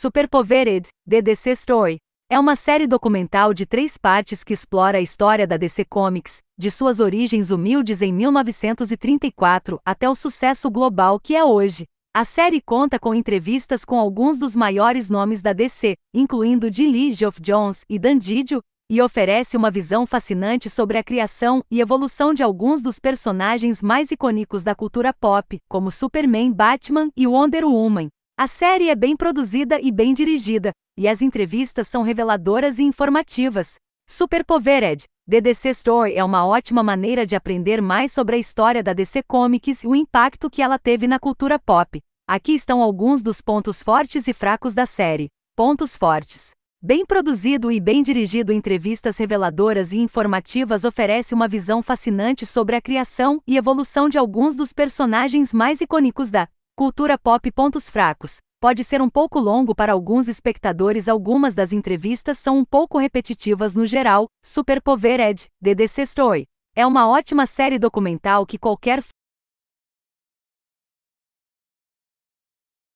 Superpovered, The DC Story, é uma série documental de três partes que explora a história da DC Comics, de suas origens humildes em 1934 até o sucesso global que é hoje. A série conta com entrevistas com alguns dos maiores nomes da DC, incluindo D. Lee Geoff Jones e Dan Didio, e oferece uma visão fascinante sobre a criação e evolução de alguns dos personagens mais icônicos da cultura pop, como Superman, Batman e Wonder Woman. A série é bem produzida e bem dirigida, e as entrevistas são reveladoras e informativas. Superpovered, DDC Story é uma ótima maneira de aprender mais sobre a história da DC Comics e o impacto que ela teve na cultura pop. Aqui estão alguns dos pontos fortes e fracos da série. Pontos fortes. Bem produzido e bem dirigido, entrevistas reveladoras e informativas oferece uma visão fascinante sobre a criação e evolução de alguns dos personagens mais icônicos da Cultura pop pontos fracos. Pode ser um pouco longo para alguns espectadores, algumas das entrevistas são um pouco repetitivas no geral. Superpovered, DD Sextoy. É uma ótima série documental que qualquer